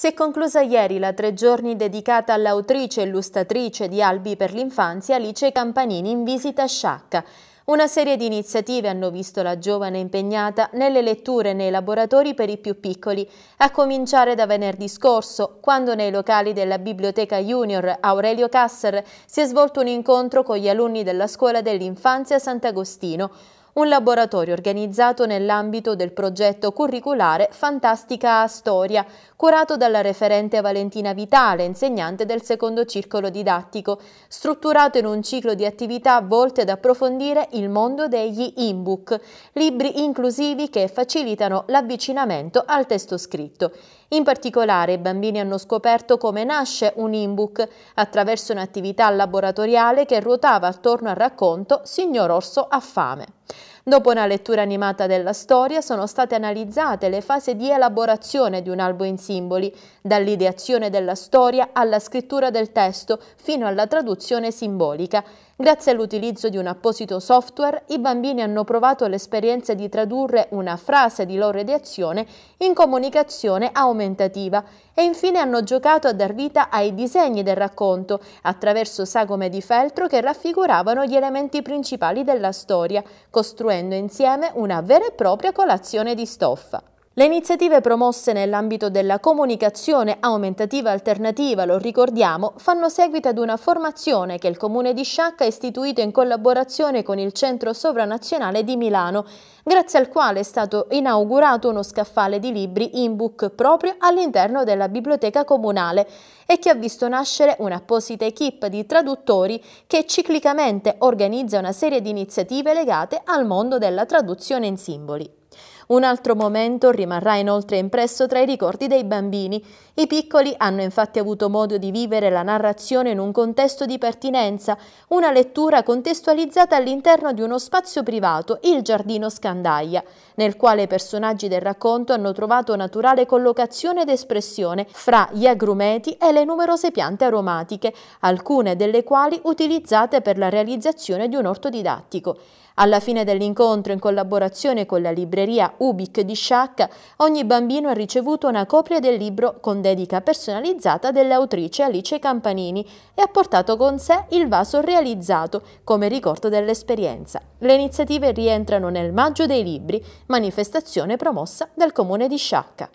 Si è conclusa ieri la tre giorni dedicata all'autrice e illustratrice di Albi per l'infanzia Alice Campanini in visita a Sciacca. Una serie di iniziative hanno visto la giovane impegnata nelle letture e nei laboratori per i più piccoli, a cominciare da venerdì scorso, quando nei locali della Biblioteca Junior Aurelio Casser si è svolto un incontro con gli alunni della Scuola dell'Infanzia Sant'Agostino, un laboratorio organizzato nell'ambito del progetto curriculare Fantastica Storia, curato dalla referente Valentina Vitale, insegnante del secondo circolo didattico, strutturato in un ciclo di attività volte ad approfondire il mondo degli e-book, libri inclusivi che facilitano l'avvicinamento al testo scritto. In particolare i bambini hanno scoperto come nasce un e-book attraverso un'attività laboratoriale che ruotava attorno al racconto Signor Orso ha fame. Dopo una lettura animata della storia sono state analizzate le fasi di elaborazione di un albo in simboli, dall'ideazione della storia alla scrittura del testo fino alla traduzione simbolica Grazie all'utilizzo di un apposito software, i bambini hanno provato l'esperienza di tradurre una frase di loro ideazione in comunicazione aumentativa e infine hanno giocato a dar vita ai disegni del racconto attraverso sagome di feltro che raffiguravano gli elementi principali della storia, costruendo insieme una vera e propria colazione di stoffa. Le iniziative promosse nell'ambito della comunicazione aumentativa alternativa, lo ricordiamo, fanno seguito ad una formazione che il Comune di Sciacca ha istituito in collaborazione con il Centro Sovranazionale di Milano, grazie al quale è stato inaugurato uno scaffale di libri in book proprio all'interno della biblioteca comunale e che ha visto nascere un'apposita equip di traduttori che ciclicamente organizza una serie di iniziative legate al mondo della traduzione in simboli. Un altro momento rimarrà inoltre impresso tra i ricordi dei bambini. I piccoli hanno infatti avuto modo di vivere la narrazione in un contesto di pertinenza, una lettura contestualizzata all'interno di uno spazio privato, il Giardino Scandaglia, nel quale i personaggi del racconto hanno trovato naturale collocazione ed espressione fra gli agrumeti e le numerose piante aromatiche, alcune delle quali utilizzate per la realizzazione di un orto didattico. Alla fine dell'incontro, in collaborazione con la libreria, libreria Ubik di Sciacca, ogni bambino ha ricevuto una copia del libro con dedica personalizzata dell'autrice Alice Campanini e ha portato con sé il vaso realizzato come ricordo dell'esperienza. Le iniziative rientrano nel Maggio dei Libri, manifestazione promossa dal comune di Sciacca.